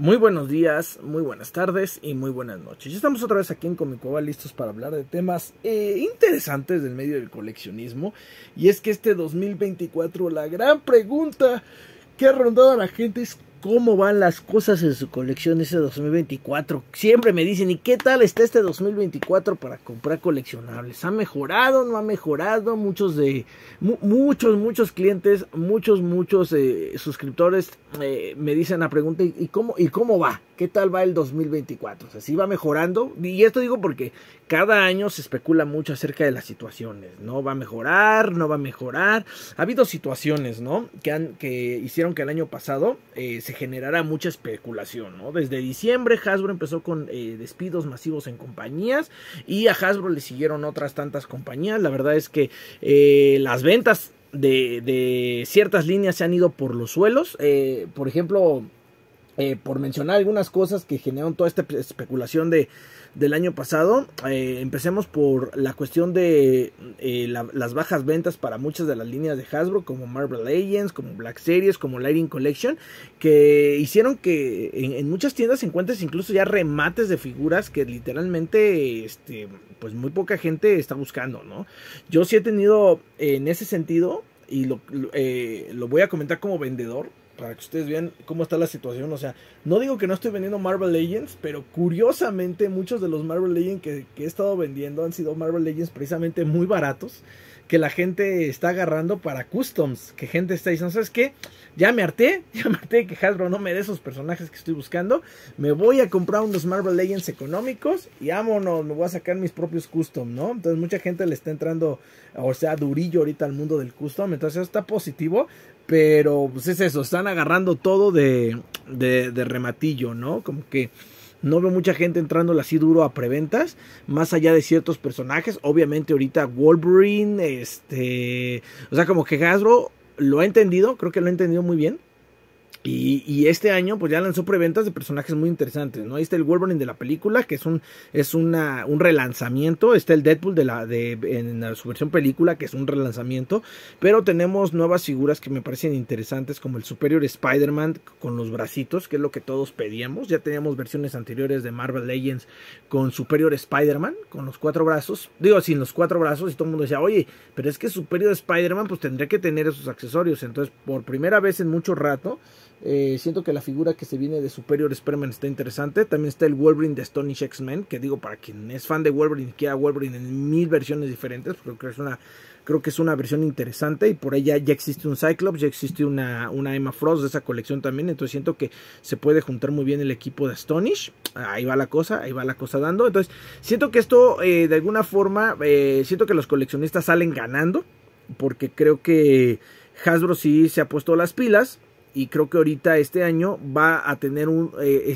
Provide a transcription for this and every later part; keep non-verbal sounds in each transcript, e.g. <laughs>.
Muy buenos días, muy buenas tardes y muy buenas noches. Ya estamos otra vez aquí en Comicoba listos para hablar de temas eh, interesantes del medio del coleccionismo. Y es que este 2024 la gran pregunta que ha rondado a la gente es cómo van las cosas en su colección ese 2024. Siempre me dicen, ¿y qué tal está este 2024 para comprar coleccionables? ¿Ha mejorado? ¿No ha mejorado? Muchos de, muchos, muchos clientes, muchos, muchos eh, suscriptores eh, me dicen la pregunta, ¿y cómo, ¿y cómo va? qué tal va el 2024. O sea, si va mejorando. Y esto digo porque cada año se especula mucho acerca de las situaciones. No va a mejorar, no va a mejorar. Ha habido situaciones, ¿no? Que, han, que hicieron que el año pasado eh, se generara mucha especulación, ¿no? Desde diciembre Hasbro empezó con eh, despidos masivos en compañías y a Hasbro le siguieron otras tantas compañías. La verdad es que eh, las ventas de, ciertas líneas se han ido por los suelos. por ejemplo, eh, por mencionar algunas cosas que generaron toda esta especulación de, del año pasado, eh, empecemos por la cuestión de eh, las bajas ventas para muchas de las líneas de Hasbro, como Marvel Legends, como Black Series, como Lighting Collection, que hicieron que en, muchas tiendas encuentres incluso ya remates de figuras que literalmente, este, pues muy poca gente está buscando, ¿no? Yo sí he tenido en ese sentido, y lo voy a comentar como vendedor, para que ustedes vean cómo está la situación. O sea, no digo que no estoy vendiendo Marvel Legends, pero curiosamente muchos de los Marvel Legends que, he estado vendiendo han sido Marvel Legends precisamente muy baratos que la gente está agarrando para customs, que gente está diciendo, ¿sabes qué? Ya me harté, <laughs> ya me harté que Hasbro no me dé esos personajes que estoy buscando, me voy a comprar unos Marvel Legends económicos y vámonos, me voy a sacar mis propios Customs... ¿no? Entonces mucha gente le está entrando, o sea, durillo ahorita al mundo del custom, entonces eso está positivo, pero pues es eso, están agarrando todo de, rematillo, ¿no? Como que no veo mucha gente entrándole así duro a preventas, más allá de ciertos personajes. Obviamente ahorita Wolverine, este... O sea, como que Hasbro lo ha entendido, creo que lo ha entendido muy bien. Y, este año pues ya lanzó preventas de personajes muy interesantes, ¿no? Ahí está el Wolverine de la película, que es un, es un relanzamiento, está el Deadpool de la, en su versión película, que es un relanzamiento, pero tenemos nuevas figuras que me parecen interesantes, como el Superior Spider-Man con los bracitos, que es lo que todos pedíamos, ya teníamos versiones anteriores de Marvel Legends con Superior Spider-Man, con los cuatro brazos, digo, sin los cuatro brazos, y todo el mundo decía, oye, pero es que Superior Spider-Man pues tendría que tener esos accesorios, entonces por primera vez en mucho rato, eh, siento que la figura que se viene de Superior Spider-Man está interesante. También está el Wolverine de Stonish X-Men. Que digo, para quien es fan de Wolverine, quiera Wolverine en mil versiones diferentes. creo que es una, creo que es una versión interesante. Y por ahí ya, existe un Cyclops, ya existe una, Emma Frost de esa colección también. Entonces siento que se puede juntar muy bien el equipo de Stonish. Ahí va la cosa, ahí va la cosa dando. Entonces siento que esto eh, de alguna forma, eh, siento que los coleccionistas salen ganando. Porque creo que Hasbro sí se ha puesto las pilas y creo que ahorita este año va a tener un... Eh,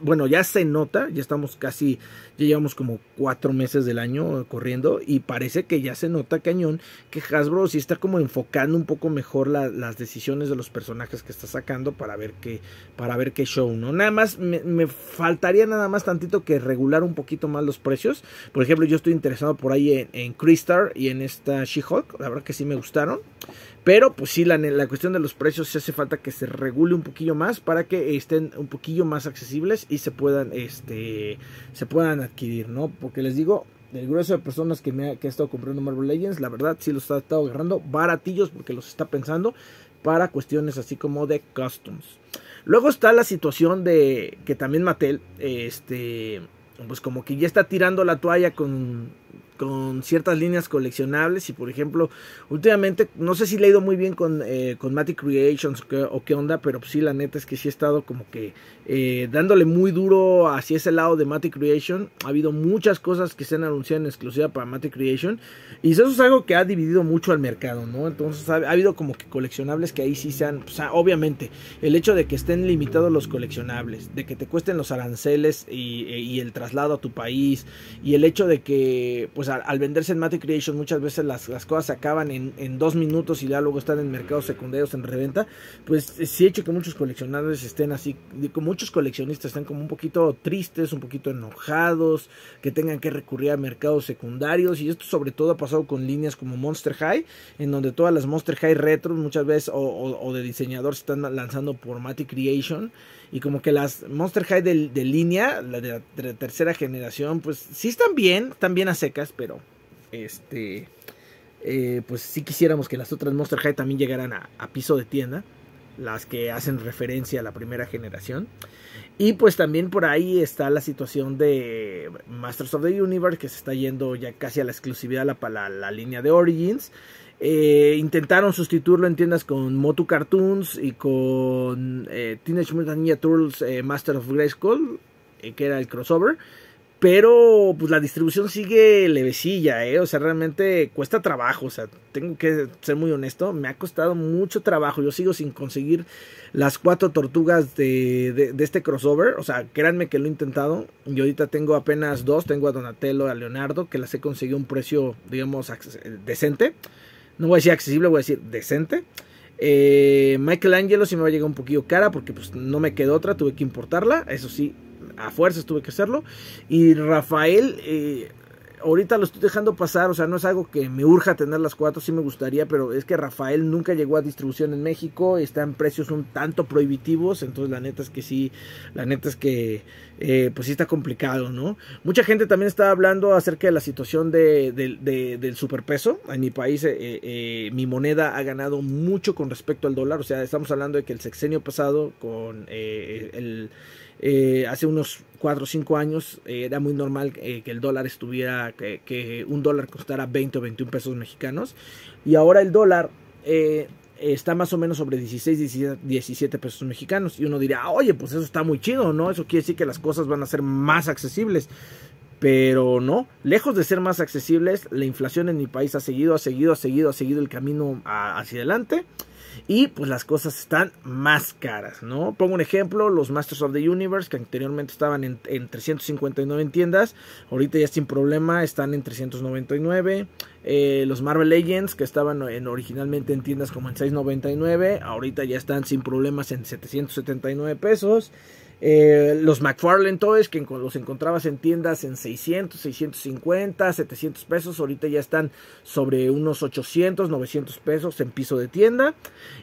bueno, ya se nota, ya estamos casi, ya llevamos como cuatro meses del año corriendo y parece que ya se nota cañón que Hasbro sí está como enfocando un poco mejor las decisiones de los personajes que está sacando para ver qué, para ver qué show, ¿no? Nada más, me, faltaría nada más tantito que regular un poquito más los precios. Por ejemplo, yo estoy interesado por ahí en, en y en esta She-Hulk, la verdad que sí me gustaron. Pero pues sí, la, cuestión de los precios sí hace falta que se regule un poquillo más para que estén un poquillo más accesibles y se puedan, este, se puedan adquirir, ¿no? Porque les digo, el grueso de personas que, me ha, ha estado comprando Marvel Legends, la verdad sí los ha estado agarrando baratillos porque los está pensando para cuestiones así como de customs. Luego está la situación de que también Mattel, este, pues como que ya está tirando la toalla con, con ciertas líneas coleccionables y por ejemplo últimamente no sé si le ha ido muy bien con, eh, con Matic Creations o qué, onda pero pues sí la neta es que sí he estado como que eh, dándole muy duro hacia ese lado de Matic Creation ha habido muchas cosas que se han anunciado en exclusiva para Matic Creation y eso es algo que ha dividido mucho al mercado no entonces ha, habido como que coleccionables que ahí sí sean pues, obviamente el hecho de que estén limitados los coleccionables de que te cuesten los aranceles y, eh, y el traslado a tu país y el hecho de que pues pues, al, venderse en Matic Creation muchas veces las, las cosas se acaban en, en, dos minutos y ya luego están en mercados secundarios en reventa, pues eh, sí he hecho que muchos coleccionadores estén así, con muchos coleccionistas estén como un poquito tristes, un poquito enojados, que tengan que recurrir a mercados secundarios y esto sobre todo ha pasado con líneas como Monster High, en donde todas las Monster High retro muchas veces o, de diseñador se están lanzando por Matic Creation y como que las Monster High de, línea, de la, de la tercera generación, pues sí están bien, están bien a secas, pero este eh, pues si quisiéramos que las otras Monster High también llegaran a, piso de tienda, las que hacen referencia a la primera generación. Y pues también por ahí está la situación de Masters of the Universe, que se está yendo ya casi a la exclusividad para la, línea de Origins. Eh, intentaron sustituirlo en tiendas con Motu Cartoons y con eh, Teenage Mutant Ninja Turtles Master of Grayskull, que era el crossover. Pero pues la distribución sigue levecilla, ¿eh? O sea, realmente cuesta trabajo, o sea, tengo que ser muy honesto, me ha costado mucho trabajo, yo sigo sin conseguir las cuatro tortugas de, de, este crossover, o sea, créanme que lo he intentado, y ahorita tengo apenas dos, tengo a Donatello, a Leonardo, que las he conseguido a un precio, digamos, eh, decente, no voy a decir accesible, voy a decir decente. Eh, Michelangelo sí me va a llegar un poquillo cara porque pues no me quedó otra, tuve que importarla, eso sí, a fuerzas tuve que hacerlo. Y Rafael, eh, ahorita lo estoy dejando pasar, o sea, no es algo que me urja tener las cuatro, sí me gustaría, pero es que Rafael nunca llegó a distribución en México, está en precios un tanto prohibitivos, entonces la neta es que sí, la neta es que eh, pues sí está complicado, ¿no? Mucha gente también está hablando acerca de la situación de, del superpeso, en mi país eh, mi moneda ha ganado mucho con respecto al dólar, o sea, estamos hablando de que el sexenio pasado con el eh, hace unos 4 o 5 años eh, era muy normal eh, que el dólar estuviera, que, un dólar costara 20 o 21 pesos mexicanos. Y ahora el dólar está más o menos sobre 16, 17, pesos mexicanos. Y uno diría ah, oye, pues eso está muy chido, ¿no? Eso quiere decir que las cosas van a ser más accesibles. Pero no, lejos de ser más accesibles, la inflación en mi país ha seguido, ha seguido, ha seguido, ha seguido el camino ah, hacia adelante y pues las cosas están más caras, ¿no? Pongo un ejemplo, los Masters of the Universe que anteriormente estaban en, 359 en tiendas, ahorita ya sin problema están en 399. Eh, los Marvel Legends que estaban en, originalmente en tiendas como en 6.99, ahorita ya están sin problemas en 779 pesos. Eh, los McFarlane Toys, que los encontrabas en tiendas en 600, 650, 700 pesos. Ahorita ya están sobre unos 800, 900 pesos en piso de tienda.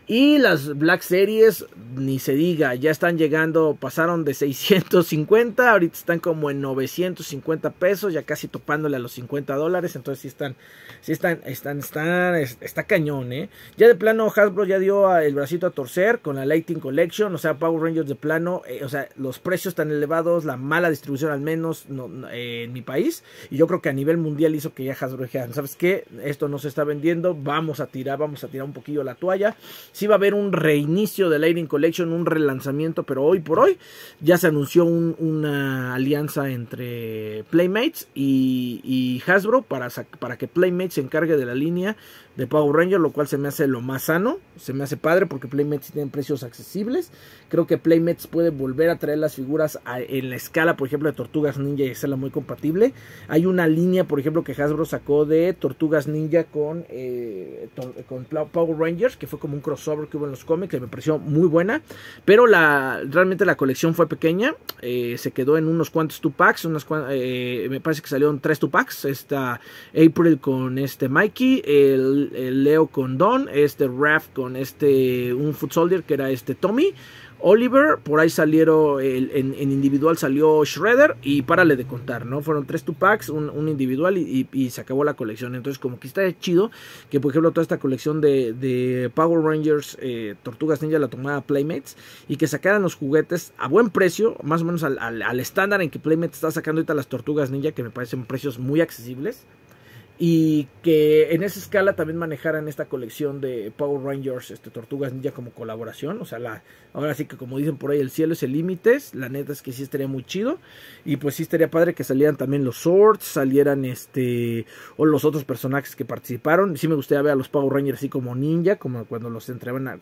Y las Black Series, ni se diga, ya están llegando, pasaron de 650, ahorita están como en 950 pesos, ya casi topándole a los 50 dólares. Entonces sí están, sí están, están, están, está cañón, ¿eh? Ya de plano Hasbro ya dio el bracito a torcer con la Lighting Collection, o sea, Power Rangers de plano, eh, o sea, los precios tan elevados, la mala distribución al menos eh, en mi país. Y yo creo que a nivel mundial hizo que ya Hasbro dijera ¿sabes qué? Esto no se está vendiendo, vamos a tirar, vamos a tirar un poquillo la toalla. Si va a haber un reinicio de Lightning Collection, un relanzamiento, pero hoy por hoy ya se anunció una alianza entre Playmates y, Hasbro para, para que Playmates se encargue de la línea de Power Rangers, lo cual se me hace lo más sano, se me hace padre porque Playmates tienen precios accesibles. Creo que Playmates puede volver a traer las figuras en la escala, por ejemplo, de Tortugas Ninja y hacerla muy compatible. Hay una línea, por ejemplo, que Hasbro sacó de Tortugas Ninja con, eh, Power Rangers, que fue como un crossover que hubo en los cómics, que me pareció muy buena. Pero la, realmente la colección fue pequeña, eh, se quedó en unos cuantos 2 unas, eh, me parece que salieron tres packs, esta April con este Mikey, el Leo con Don, este Raph con este, un foot soldier que era este Tommy. Oliver, por ahí salieron, en, individual salió Shredder y párale de contar, ¿no? Fueron tres Tupacs, un, un individual y, se acabó la colección. Entonces como que está chido que por ejemplo toda esta colección de, Power Rangers, eh, Tortugas Ninja la tomaba Playmates y que sacaran los juguetes a buen precio, más o menos al, al estándar en que Playmates está sacando ahorita las Tortugas Ninja, que me parecen precios muy accesibles y que en esa escala también manejaran esta colección de Power Rangers, este, Tortugas Ninja como colaboración, o sea, la, ahora sí que como dicen por ahí, el cielo es el límite, la neta es que sí estaría muy chido, y pues sí estaría padre que salieran también los Swords, salieran este, o los otros personajes que participaron, sí me gustaría ver a los Power Rangers así como ninja, como cuando los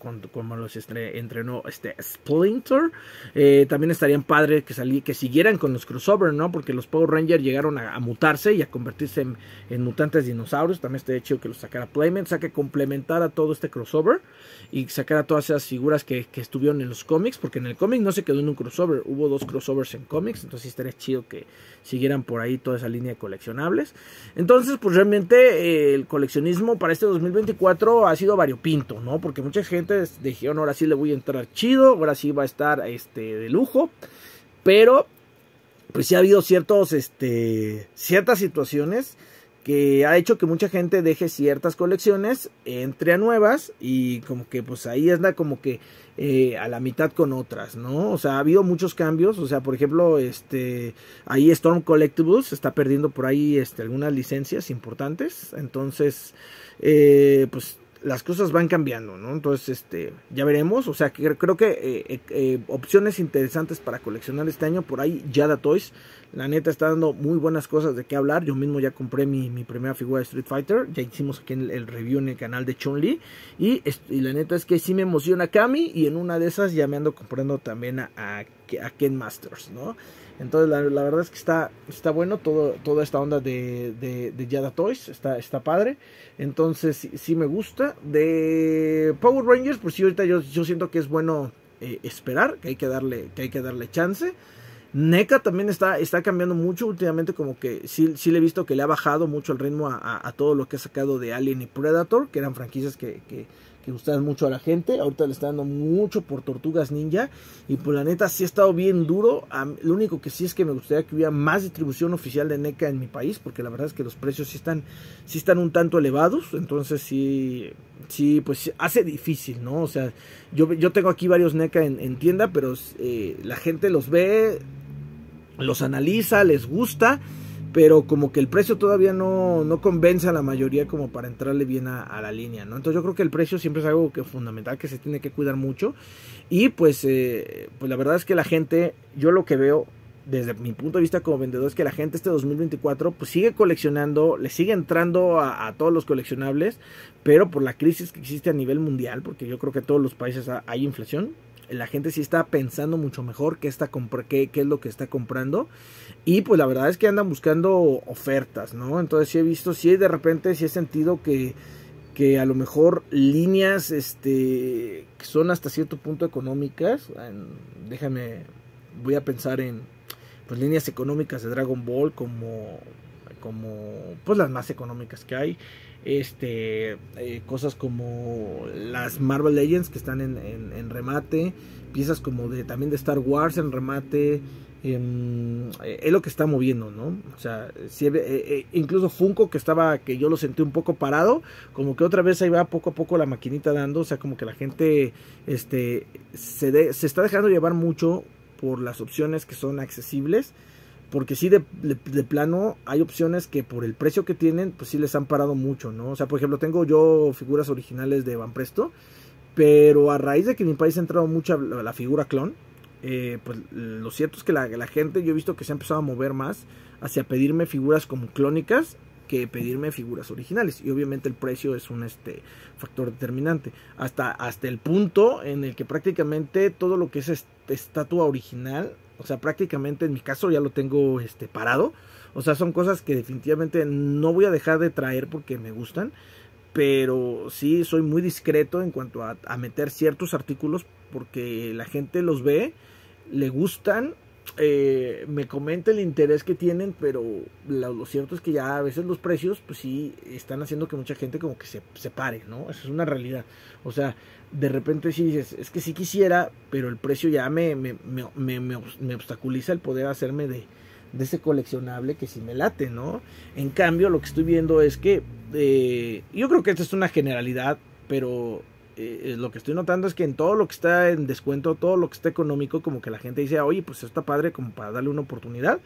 cuando como los entrenó este Splinter, eh, también estarían padre que, salí, que siguieran con los crossover, ¿no? Porque los Power Rangers llegaron a, mutarse y a convertirse en mutantes dinosaurios. También estaría chido que lo sacara Playment. O sea, que complementara todo este crossover y sacara todas esas figuras que, estuvieron en los cómics. Porque en el cómic no se quedó en un crossover. Hubo dos crossovers en cómics. Entonces estaría chido que siguieran por ahí toda esa línea de coleccionables. Entonces, pues realmente eh, el coleccionismo para este 2024 ha sido variopinto, ¿no? Porque mucha gente dijeron, ahora sí le voy a entrar chido, ahora sí va a estar este, de lujo. Pero pues sí ha habido ciertos, este, ciertas situaciones que ha hecho que mucha gente deje ciertas colecciones, entre a nuevas y como que pues ahí anda como que eh, a la mitad con otras, ¿no? O sea, ha habido muchos cambios, o sea, por ejemplo, este, ahí Storm Collectibles está perdiendo por ahí este, algunas licencias importantes, entonces, eh, pues las cosas van cambiando, ¿no? Entonces, este, ya veremos. O sea, que, creo que eh, eh, eh, opciones interesantes para coleccionar este año. Por ahí Yada Toys, la neta, está dando muy buenas cosas de qué hablar. Yo mismo ya compré mi, primera figura de Street Fighter. Ya hicimos aquí el, review en el canal de Chun-Li. Y, la neta es que sí me emociona Kami. Y en una de esas ya me ando comprando también a, a Ken Masters, ¿no? Entonces la, verdad es que está, está bueno todo, toda esta onda de, de, Yada Toys, está, está padre. Entonces sí, me gusta. De Power Rangers, pues sí, ahorita yo, siento que es bueno eh, esperar, que hay que darle, que hay que darle chance. NECA también está, está cambiando mucho últimamente, como que sí, sí le he visto que le ha bajado mucho el ritmo a, todo lo que ha sacado de Alien y Predator, que eran franquicias que gustan mucho a la gente. Ahorita le está dando mucho por Tortugas Ninja. Y por pues, la neta sí ha estado bien duro. Lo único que sí es que me gustaría que hubiera más distribución oficial de NECA en mi país. Porque la verdad es que los precios sí están, sí están un tanto elevados. Entonces sí, sí, pues hace difícil, ¿no? O sea, yo, yo tengo aquí varios NECA en, tienda, pero eh, la gente los ve, los analiza, les gusta pero como que el precio todavía no, no convence a la mayoría como para entrarle bien a, la línea, ¿no? Entonces yo creo que el precio siempre es algo que fundamental, que se tiene que cuidar mucho. Y pues, eh, pues la verdad es que la gente, yo lo que veo desde mi punto de vista como vendedor es que la gente este 2024 pues sigue coleccionando, le sigue entrando a, a, todos los coleccionables, pero por la crisis que existe a nivel mundial, porque yo creo que en todos los países hay inflación, la gente sí está pensando mucho mejor qué, está qué, qué es lo que está comprando. Y pues la verdad es que andan buscando ofertas, ¿no? Entonces sí he visto, sí de repente sí he sentido que, a lo mejor líneas este, que son hasta cierto punto económicas, déjame, voy a pensar en pues, líneas económicas de Dragon Ball como como pues las más económicas que hay este eh, cosas como las Marvel Legends que están en, remate piezas como de también de Star Wars en remate em, eh, es lo que está moviendo sea eh, incluso Funko que estaba que yo lo sentí un poco parado como que otra vez ahí va poco a poco la maquinita dando o sea como que la gente este, se, se está dejando llevar mucho por las opciones que son accesibles porque sí, de, plano, hay opciones que por el precio que tienen, pues sí les han parado mucho, ¿no? O sea, por ejemplo, tengo yo figuras originales de Van Presto, pero a raíz de que en mi país ha entrado mucha la, figura clon, eh, pues lo cierto es que la, gente, yo he visto que se ha empezado a mover más hacia pedirme figuras como clónicas que pedirme figuras originales. Y obviamente el precio es un este, factor determinante. Hasta, hasta el punto en el que prácticamente todo lo que es estatua original o sea, prácticamente en mi caso ya lo tengo este, parado. O sea, son cosas que definitivamente no voy a dejar de traer porque me gustan. Pero sí, soy muy discreto en cuanto a, a meter ciertos artículos porque la gente los ve, le gustan eh, me comenta el interés que tienen, pero lo, cierto es que ya a veces los precios, pues sí, están haciendo que mucha gente como que se, se pare, ¿no? Esa es una realidad. O sea, de repente sí dices, es que sí quisiera, pero el precio ya me, me, me, obstaculiza el poder hacerme de, de, ese coleccionable que sí me late, ¿no? En cambio, lo que estoy viendo es que, eh, yo creo que esta es una generalidad, pero eh, eh, lo que estoy notando es que en todo lo que está en descuento, todo lo que está económico, como que la gente dice, oye, pues está padre como para darle una oportunidad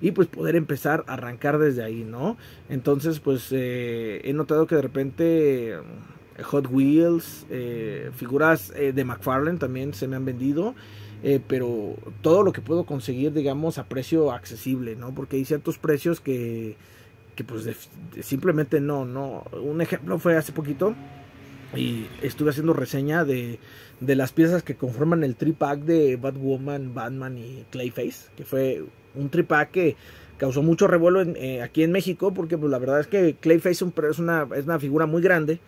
y pues poder empezar a arrancar desde ahí, ¿no? Entonces, pues eh, he notado que de repente... Hot Wheels, figuras de McFarlane también se me han vendido. pero todo lo que puedo conseguir, digamos, a precio accesible, ¿no? Porque hay ciertos precios que, que pues simplemente no, no. Un ejemplo fue hace poquito y estuve haciendo reseña de, las piezas que conforman el tripack de Batwoman, Batman y Clayface, que fue un tripack que causó mucho revuelo eh, aquí en México, porque pues, la verdad es que Clayface es una figura muy grande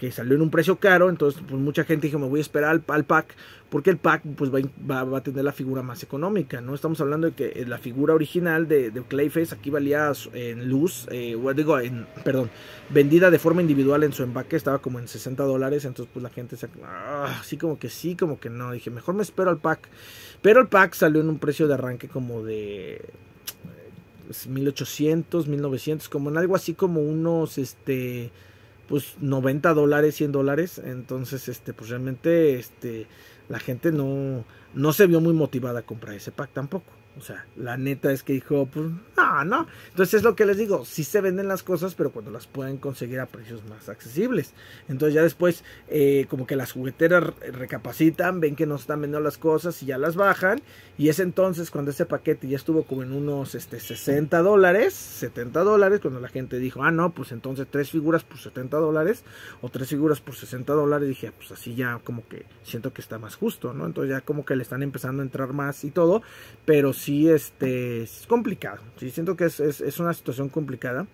que salió en un precio caro, entonces pues mucha gente dijo me voy a esperar al, pack, porque el pack pues va, a tener la figura más económica, ¿no? Estamos hablando de que eh, la figura original de, Clayface aquí valía en luz, eh, digo, en, perdón, vendida de forma individual en su empaque, estaba como en 60 dólares, entonces pues la gente se... Ah, como que sí, como que no, dije mejor me espero al pack, pero el pack salió en un precio de arranque como de... 1800, eh, 1900, pues, como en algo así como unos, este, pues 90 dólares, 100 dólares. Entonces, este, pues realmente este, la gente no, no se vio muy motivada a comprar ese pack tampoco. O sea, la neta es que dijo, pues, ah, no. Entonces es lo que les digo, sí se venden las cosas, pero cuando las pueden conseguir a precios más accesibles. Entonces ya después, eh, como que las jugueteras recapacitan, ven que no están vendiendo las cosas y ya las bajan. Y es entonces cuando ese paquete ya estuvo como en unos este, 60 dólares, 70 dólares, cuando la gente dijo, ah, no, pues entonces tres figuras por 70 dólares o tres figuras por 60 dólares. dije, ah, pues así ya como que siento que está más justo, ¿no? Entonces ya como que le están empezando a entrar más y todo, pero sí sí este, es complicado. Sí, siento que es, una situación complicada.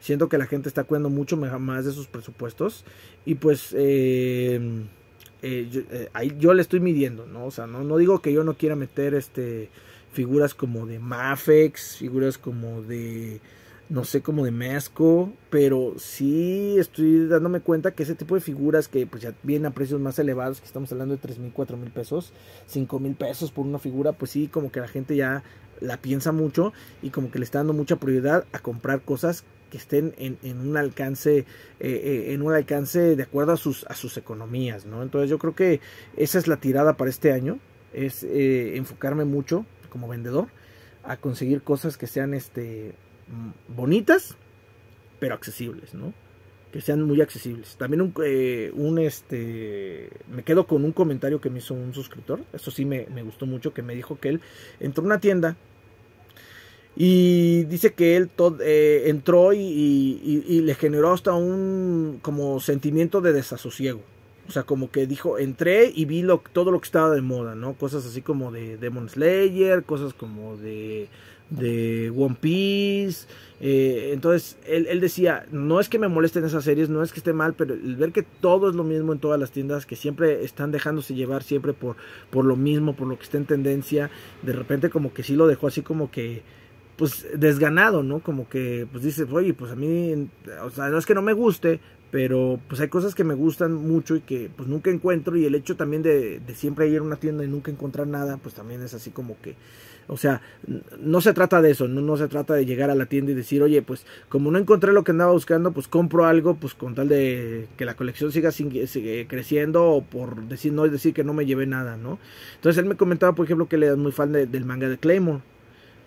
Siento que la gente está cuidando mucho más de sus presupuestos. Y pues em, eh, yo, eh, ahí yo le estoy midiendo, ¿no? sea, no, no digo que yo no quiera meter este, figuras como de Mafex, figuras como de no sé, cómo de mezco, pero sí estoy dándome cuenta que ese tipo de figuras que pues ya vienen a precios más elevados, que estamos hablando de 3 mil, 4 mil pesos, 5 mil pesos por una figura, pues sí, como que la gente ya la piensa mucho y como que le está dando mucha prioridad a comprar cosas que estén en, un alcance eh, eh, en un alcance de acuerdo a sus a sus economías no entonces yo creo que esa es la tirada para este año es eh, enfocarme mucho como vendedor a conseguir cosas que sean este Mm, bonitas, pero accesibles, ¿no? Que sean muy accesibles. También eh, un, este, me quedo con un comentario que me hizo un suscriptor, eso sí me, gustó mucho, que me dijo que él entró a una tienda y dice que él eh, entró y, y, le generó hasta un como sentimiento de desasosiego. O sea, como que dijo, entré y vi lo, todo lo que estaba de moda, ¿no? Cosas así como de Demon Slayer, cosas como de de One Piece. Eh, entonces, él, él, decía, no es que me molesten esas series, no es que esté mal, pero el ver que todo es lo mismo en todas las tiendas, que siempre están dejándose llevar siempre por, por lo mismo, por lo que está en tendencia, de repente como que sí lo dejó así como que pues desganado, ¿no? Como que pues dices, oye, pues a mí, o sea, no es que no me guste, pero pues hay cosas que me gustan mucho y que pues nunca encuentro y el hecho también de, de siempre ir a una tienda y nunca encontrar nada, pues también es así como que o sea, no se trata de eso, no, se trata de llegar a la tienda y decir, oye, pues como no encontré lo que andaba buscando, pues compro algo, pues con tal de que la colección siga, creciendo o por decir, no es decir que no me llevé nada, ¿no? Entonces él me comentaba, por ejemplo, que le era muy fan del manga de Claymore.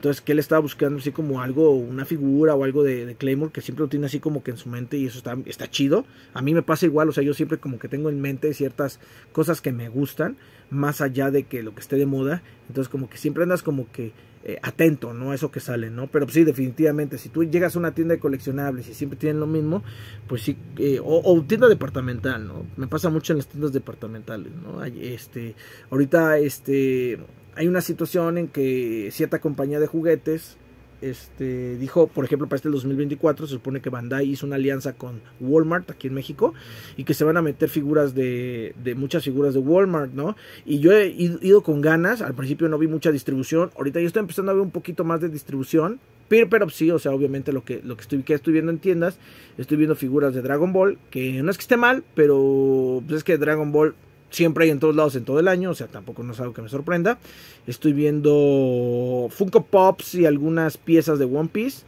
Entonces, que él estaba buscando así como algo, una figura o algo de, Claymore que siempre lo tiene así como que en su mente y eso está, está chido. A mí me pasa igual, o sea, yo siempre como que tengo en mente ciertas cosas que me gustan, más allá de que lo que esté de moda. Entonces, como que siempre andas como que eh, atento, ¿no? A eso que sale, ¿no? Pero sí, definitivamente, si tú llegas a una tienda de coleccionables y siempre tienen lo mismo, pues sí, eh, o, o, tienda departamental, ¿no? Me pasa mucho en las tiendas departamentales, ¿no? este, ahorita, este, hay una situación en que cierta compañía de juguetes este, dijo, por ejemplo, para este 2024 se supone que Bandai hizo una alianza con Walmart aquí en México y que se van a meter figuras de, muchas figuras de Walmart, ¿no? Y yo he ido con ganas, al principio no vi mucha distribución, ahorita yo estoy empezando a ver un poquito más de distribución, pero, pero sí, o sea, obviamente lo que, lo que estoy, que estoy viendo en tiendas, estoy viendo figuras de Dragon Ball, que no es que esté mal, pero pues, es que Dragon Ball siempre hay en todos lados en todo el año, o sea, tampoco no es algo que me sorprenda. Estoy viendo Funko Pops y algunas piezas de One Piece,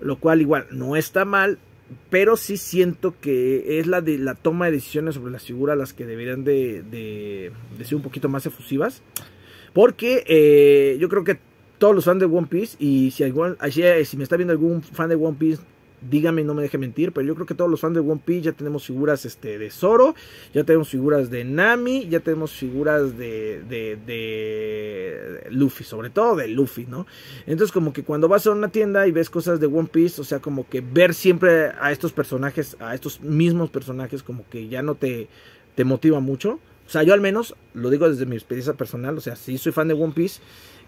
lo cual igual no está mal, pero sí siento que es la, de, la toma de decisiones sobre las figuras las que deberían de, ser un poquito más efusivas, porque eh, yo creo que todos los fans de One Piece y si, si me está viendo algún fan de One Piece dígame, no me deje mentir, pero yo creo que todos los fans de One Piece ya tenemos figuras este, de Zoro, ya tenemos figuras de Nami, ya tenemos figuras de, de, de Luffy, sobre todo de Luffy, ¿no? Entonces como que cuando vas a una tienda y ves cosas de One Piece, o sea, como que ver siempre a estos personajes, a estos mismos personajes, como que ya no te, te motiva mucho. O sea, yo al menos, lo digo desde mi experiencia personal, o sea, si soy fan de One Piece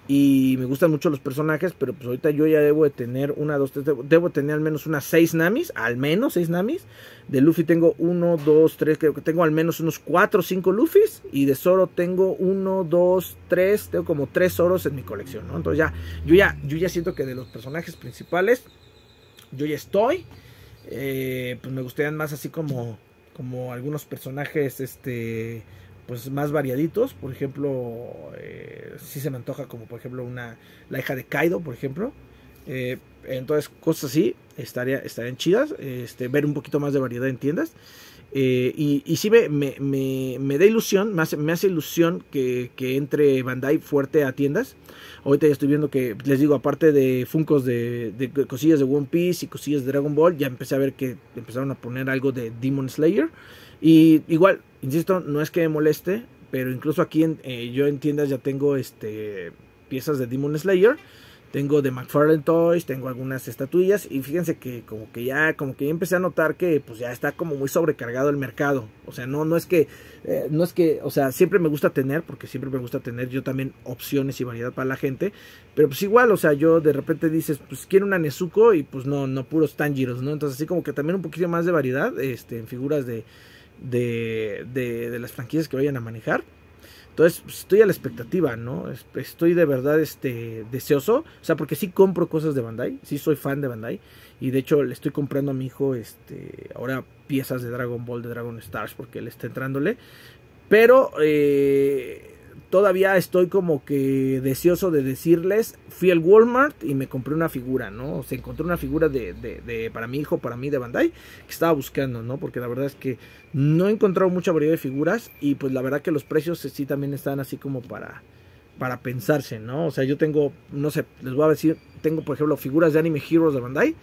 y me gustan mucho los personajes, pero pues ahorita yo ya debo de tener una, dos, tres, debo, tener al menos unas seis Namis, al menos seis Namis. De Luffy tengo uno, dos, tres, creo que tengo al menos unos cuatro o cinco Luffys. Y de Zoro tengo uno, dos, tres, tengo como tres Zoros en mi colección, ¿no? Entonces ya, yo ya, yo ya siento que de los personajes principales, yo ya estoy. Eh, pues me gustarían más así como, como algunos personajes, este pues más variaditos. Por ejemplo, eh, si se me antoja como por ejemplo una la hija de Kaido, por ejemplo. Eh, entonces, cosas así estaría, estarían chidas. Este, ver un poquito más de variedad en tiendas. Eh, y, y sí me, me, me, da ilusión, me hace, me hace ilusión que, entre Bandai fuerte a tiendas. Ahorita ya estoy viendo que, les digo, aparte de Funcos de, cosillas de One Piece y cosillas de Dragon Ball, ya empecé a ver que empezaron a poner algo de Demon Slayer. Y igual, insisto, no es que me moleste, pero incluso aquí eh, yo en tiendas ya tengo este, piezas de Demon Slayer. Tengo de McFarlane Toys, tengo algunas estatuillas y fíjense que como que ya como que empecé a notar que pues ya está como muy sobrecargado el mercado. O sea, no no es que eh, no es que, o sea, siempre me gusta tener porque siempre me gusta tener yo también opciones y variedad para la gente, pero pues igual, o sea, yo de repente dices, pues quiero una Nezuko y pues no no puros Tanjiros, ¿no? Entonces, así como que también un poquito más de variedad este, en figuras de de, de, las franquicias que vayan a manejar. Entonces, pues, estoy a la expectativa, ¿no? Estoy de verdad este, deseoso. O sea, porque sí compro cosas de Bandai. Sí soy fan de Bandai. Y de hecho, le estoy comprando a mi hijo este, ahora piezas de Dragon Ball, de Dragon Stars, porque él está entrándole. Pero eh, todavía estoy como que deseoso de decirles, fui al Walmart y me compré una figura, ¿no? Se encontró una figura de, de, para mi hijo, para mí de Bandai, que estaba buscando, ¿no? Porque la verdad es que no he encontrado mucha variedad de figuras y pues la verdad que los precios sí también están así como para, para pensarse, ¿no? O sea, yo tengo, no sé, les voy a decir, tengo por ejemplo figuras de Anime Heroes de Bandai,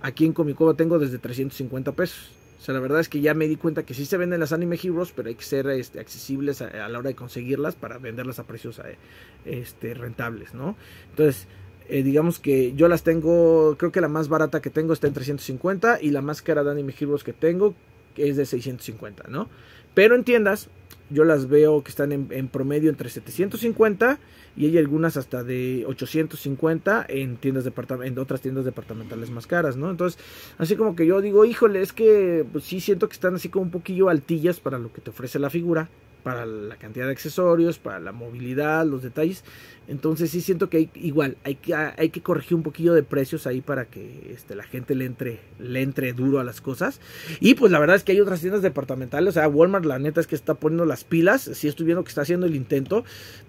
aquí en Comicoba tengo desde 350 pesos. O sea, la verdad es que ya me di cuenta que sí se venden las Anime Heroes, pero hay que ser este, accesibles a, la hora de conseguirlas para venderlas a precios eh, este, rentables, ¿no? Entonces, eh, digamos que yo las tengo, creo que la más barata que tengo está en 350 y la más cara de Anime Heroes que tengo es de 650, ¿no? Pero entiendas yo las veo que están en, promedio entre 750 y hay algunas hasta de 850 en tiendas en otras tiendas departamentales más caras, ¿no? Entonces, así como que yo digo, híjole, es que pues, sí siento que están así como un poquillo altillas para lo que te ofrece la figura para la cantidad de accesorios, para la movilidad, los detalles. Entonces sí siento que hay, igual hay que, hay que corregir un poquillo de precios ahí para que este, la gente le entre, le entre duro a las cosas. Y pues la verdad es que hay otras tiendas departamentales, o sea, Walmart la neta es que está poniendo las pilas, sí estoy viendo que está haciendo el intento,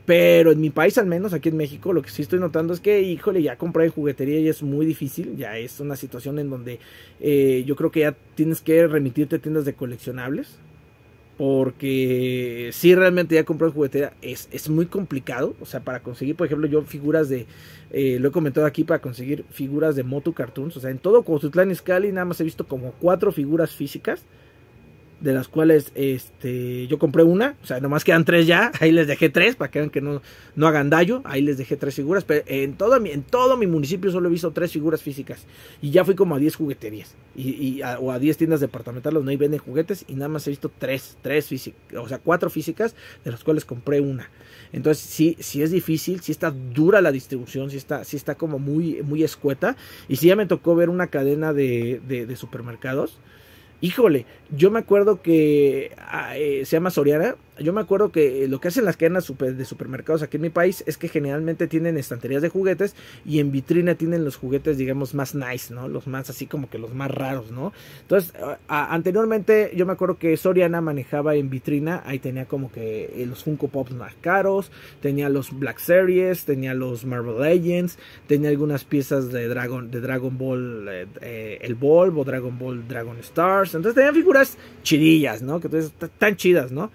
pero en mi país al menos, aquí en México, lo que sí estoy notando es que, híjole, ya comprar en juguetería ya es muy difícil, ya es una situación en donde eh, yo creo que ya tienes que remitirte a tiendas de coleccionables porque si realmente ya comprar juguetería es, es, muy complicado. O sea, para conseguir, por ejemplo, yo figuras de. Eh, lo he comentado aquí, para conseguir figuras de moto Cartoons. O sea, en todo Cozutlán Scali nada más he visto como cuatro figuras físicas de las cuales este, yo compré una, o sea, nomás quedan tres ya, <laughs> ahí les dejé tres para que no, no hagan daño, ahí les dejé tres figuras, pero en todo, mi, en todo mi municipio solo he visto tres figuras físicas y ya fui como a diez jugueterías y, a, o a diez tiendas departamentales donde hay venden juguetes y nada más he visto tres, tres físicas, o sea, cuatro físicas de las cuales compré una. Entonces, sí, sí es difícil, si está dura la distribución, si está, está como muy, muy escueta y si ya me tocó ver una cadena de supermercados Híjole, yo me acuerdo que ah, eh, se llama Soriana, yo me acuerdo que eh, lo que hacen las cadenas de supermercados aquí en mi país es que generalmente tienen estanterías de juguetes y en vitrina tienen los juguetes, digamos, más nice, ¿no? Los más así como que los más raros, ¿no? Entonces, anteriormente yo me acuerdo que Soriana manejaba en vitrina, ahí tenía como que eh, los Funko Pops más caros, tenía los Black Series, tenía los Marvel Legends, tenía algunas piezas de Dragon, de Dragon Ball, eh, el Volvo, Dragon Ball, Dragon Stars, entonces tenían figuras chidillas, ¿no? Que entonces tan chidas, ¿no?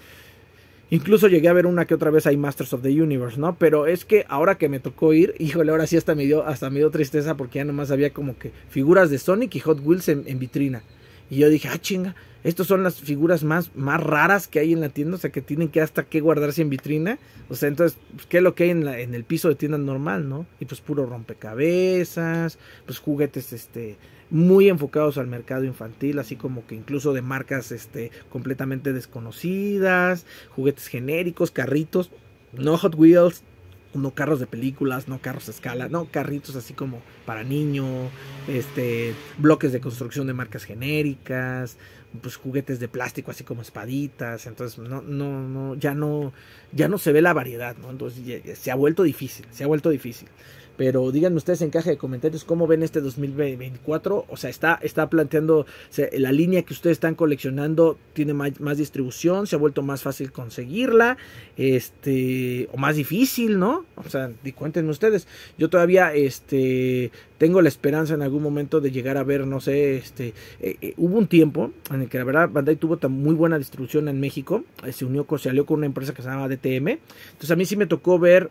Incluso llegué a ver una que otra vez hay Masters of the Universe, ¿no? Pero es que ahora que me tocó ir, <laughs> híjole, ahora sí hasta me dio, hasta me dio tristeza porque ya nomás había como que figuras de Sonic y Hot Wheels en vitrina. Y yo dije, ah, chinga. Estas son las figuras más, más raras que hay en la tienda, o sea, que tienen que hasta que guardarse en vitrina. O sea, entonces, pues, ¿qué es lo que hay en, la, en el piso de tienda normal, no? Y pues puro rompecabezas, pues juguetes, este, muy enfocados al mercado infantil, así como que incluso de marcas, este, completamente desconocidas, juguetes genéricos, carritos, no Hot Wheels, no carros de películas, no carros a escala, no carritos así como para niño, este, bloques de construcción de marcas genéricas, pues juguetes de plástico así como espaditas, entonces no no no ya no ya no se ve la variedad, Entonces se ha vuelto difícil, se ha vuelto difícil. Pero díganme ustedes en caja de comentarios cómo ven este 2024. O sea, está, está planteando la línea que ustedes están coleccionando tiene más, distribución, se ha vuelto más fácil conseguirla, este, o más difícil, ¿no? O sea, cuéntenme ustedes. Yo todavía, este, tengo la esperanza en algún momento de llegar a ver, no sé, este, eh, eh, hubo un tiempo en el que la verdad Bandai tuvo tan muy buena distribución en México, eh, se unió, se alió con una empresa que se llamaba DTM. Entonces a mí sí me tocó ver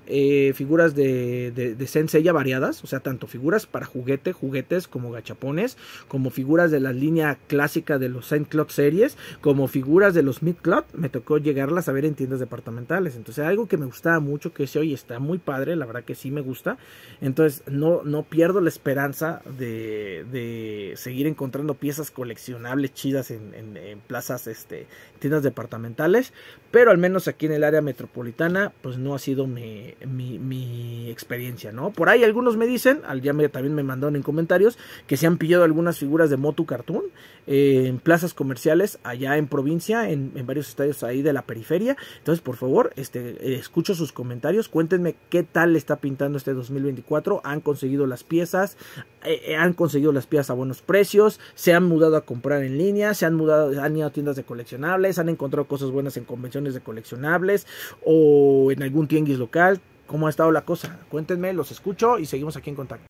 figuras de, de Sensei variadas, o sea, tanto figuras para juguete, juguetes como gachapones, como figuras de la línea clásica de los Saint Cloud series, como figuras de los Mid Cloud. me tocó llegarlas a ver en tiendas departamentales. Entonces, algo que me gustaba mucho, que ese hoy está muy padre, la verdad que sí me gusta. Entonces, no, no pierdo la esperanza de, seguir encontrando piezas coleccionables chidas en, plazas, este, tiendas departamentales, pero al menos aquí en el área metropolitana, pues no ha sido mi, mi experiencia, ¿no? Por hay algunos me dicen, ya también me mandaron en comentarios, que se han pillado algunas figuras de Motu Cartoon eh, en plazas comerciales allá en provincia, en, varios estadios ahí de la periferia. Entonces, por favor, este, eh, escucho sus comentarios, cuéntenme qué tal está pintando este 2024. ¿Han conseguido las piezas? Eh, ¿Han conseguido las piezas a buenos precios? ¿Se han mudado a comprar en línea? ¿Se han mudado, han ido a tiendas de coleccionables? ¿Han encontrado cosas buenas en convenciones de coleccionables? ¿O en algún tianguis local? cómo ha estado la cosa. Cuéntenme, los escucho y seguimos aquí en contacto.